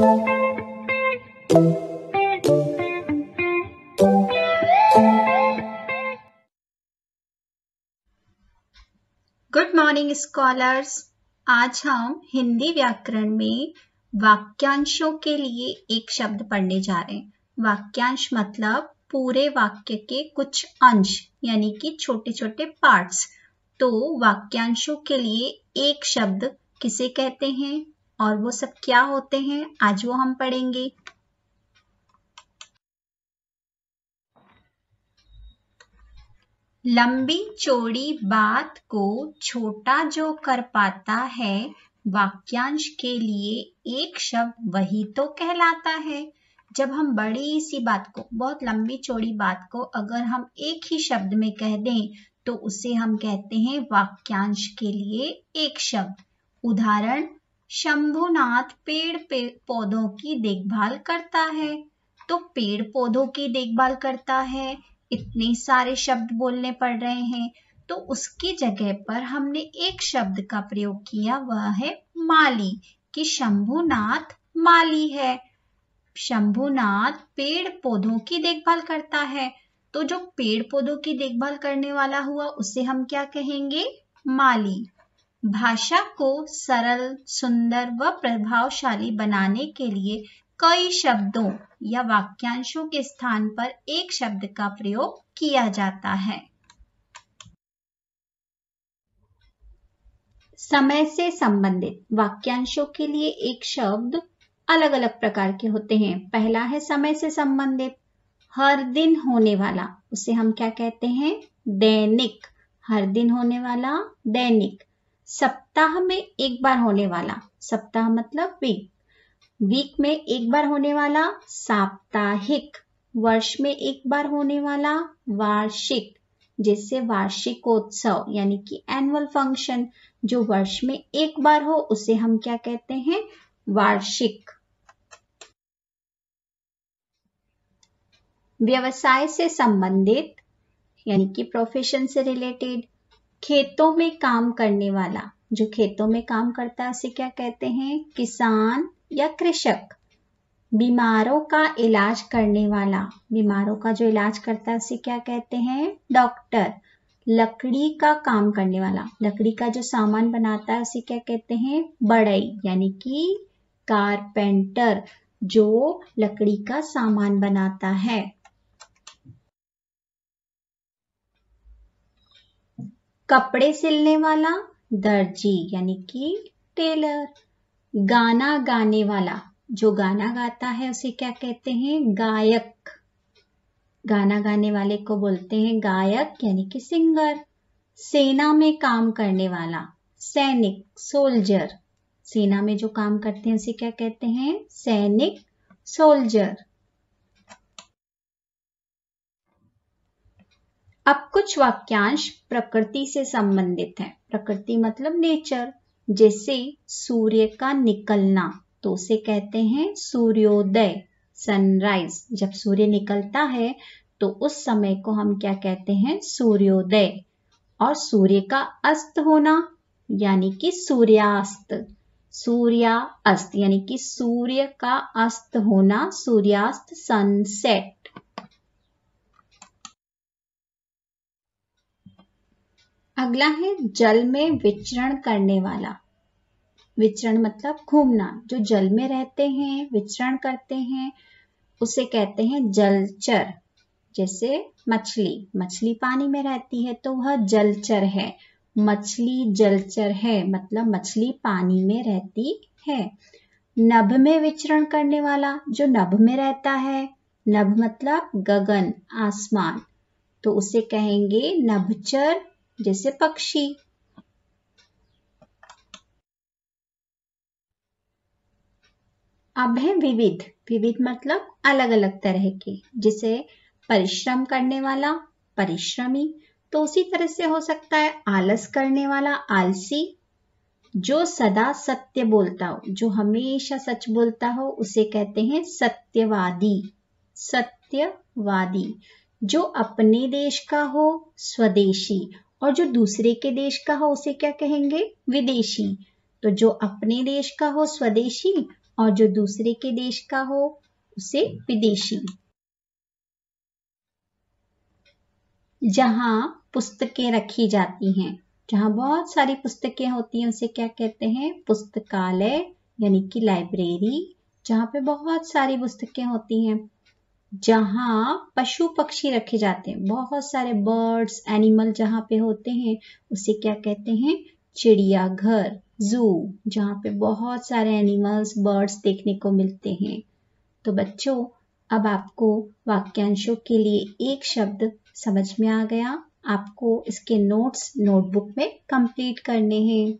good morning scholars आज हम हिंदी व्याकरण में वाक्यांशों के लिए एक शब्द पढ़ने जा रहे हैं वाक्यांश मतलब पूरे वाक्य के कुछ अंश यानी कि छोटे छोटे पार्ट्स तो वाक्यांशों के लिए एक शब्द किसे कहते हैं और वो सब क्या होते हैं आज वो हम पढ़ेंगे लंबी चौड़ी बात को छोटा जो कर पाता है वाक्यांश के लिए एक शब्द वही तो कहलाता है जब हम बड़ी सी बात को बहुत लंबी चौड़ी बात को अगर हम एक ही शब्द में कह दें तो उसे हम कहते हैं वाक्यांश के लिए एक शब्द उदाहरण शंभुनाथ पेड़ पे पौधों की देखभाल करता है तो पेड़ पौधों की देखभाल करता है इतने सारे शब्द बोलने पड़ रहे हैं तो उसकी जगह पर हमने एक शब्द का प्रयोग किया वह है माली कि शंभुनाथ माली है शंभुनाथ पेड़ पौधों की देखभाल करता है तो जो पेड़ पौधों की देखभाल करने वाला हुआ उसे हम क्या कहेंगे माली भाषा को सरल सुंदर व प्रभावशाली बनाने के लिए कई शब्दों या वाक्यांशों के स्थान पर एक शब्द का प्रयोग किया जाता है समय से संबंधित वाक्यांशों के लिए एक शब्द अलग अलग प्रकार के होते हैं पहला है समय से संबंधित हर दिन होने वाला उसे हम क्या कहते हैं दैनिक हर दिन होने वाला दैनिक सप्ताह में एक बार होने वाला सप्ताह मतलब वीक वीक में एक बार होने वाला साप्ताहिक वर्ष में एक बार होने वाला वार्षिक जिससे वार्षिकोत्सव यानी कि एनुअल फंक्शन जो वर्ष में एक बार हो उसे हम क्या कहते हैं वार्षिक व्यवसाय से संबंधित यानी कि प्रोफेशन से रिलेटेड खेतों में काम करने वाला जो खेतों में काम करता है उसे क्या कहते हैं किसान या कृषक बीमारों का इलाज करने वाला बीमारों का जो इलाज करता है उसे क्या कहते हैं डॉक्टर लकड़ी का काम करने वाला लकड़ी का जो सामान बनाता है उसे क्या कहते हैं बड़ई यानी कि कारपेंटर जो लकड़ी का सामान बनाता है कपड़े सिलने वाला दर्जी यानी कि टेलर गाना गाने वाला जो गाना गाता है उसे क्या कहते हैं गायक गाना गाने वाले को बोलते हैं गायक यानी कि सिंगर सेना में काम करने वाला सैनिक सोल्जर सेना में जो काम करते हैं उसे क्या कहते हैं सैनिक सोल्जर अब कुछ वाक्यांश प्रकृति से संबंधित है प्रकृति मतलब नेचर जैसे सूर्य का निकलना तो उसे कहते हैं सूर्योदय सनराइज जब सूर्य निकलता है तो उस समय को हम क्या कहते हैं सूर्योदय और सूर्य का अस्त होना यानी कि सूर्यास्त सूर्यास्त यानी कि सूर्य का अस्त होना सूर्यास्त सनसेट अगला है जल में विचरण करने वाला विचरण मतलब घूमना जो जल में रहते हैं विचरण करते हैं उसे कहते हैं जलचर जैसे मछली मछली पानी में रहती है तो वह जलचर है मछली जलचर है मतलब मछली पानी में रहती है नभ में विचरण करने वाला जो नभ में रहता है नभ मतलब गगन आसमान तो उसे कहेंगे नभचर जैसे पक्षी अब है विविध विविध मतलब अलग अलग तरह के जिसे परिश्रम करने वाला परिश्रमी तो उसी तरह से हो सकता है आलस करने वाला आलसी जो सदा सत्य बोलता हो जो हमेशा सच बोलता हो उसे कहते हैं सत्यवादी सत्यवादी जो अपने देश का हो स्वदेशी और जो दूसरे के देश का हो उसे क्या कहेंगे विदेशी तो जो अपने देश का हो स्वदेशी और जो दूसरे के देश का हो उसे विदेशी जहां पुस्तकें रखी जाती हैं जहां बहुत सारी पुस्तकें होती हैं उसे क्या कहते हैं पुस्तकालय यानी कि लाइब्रेरी जहाँ पे बहुत सारी पुस्तकें होती हैं जहां पशु पक्षी रखे जाते हैं बहुत सारे बर्ड्स एनिमल जहां पे होते हैं उसे क्या कहते हैं चिड़ियाघर जू जहाँ पे बहुत सारे एनिमल्स बर्ड्स देखने को मिलते हैं तो बच्चों अब आपको वाक्यांशों के लिए एक शब्द समझ में आ गया आपको इसके नोट्स नोटबुक में कंप्लीट करने हैं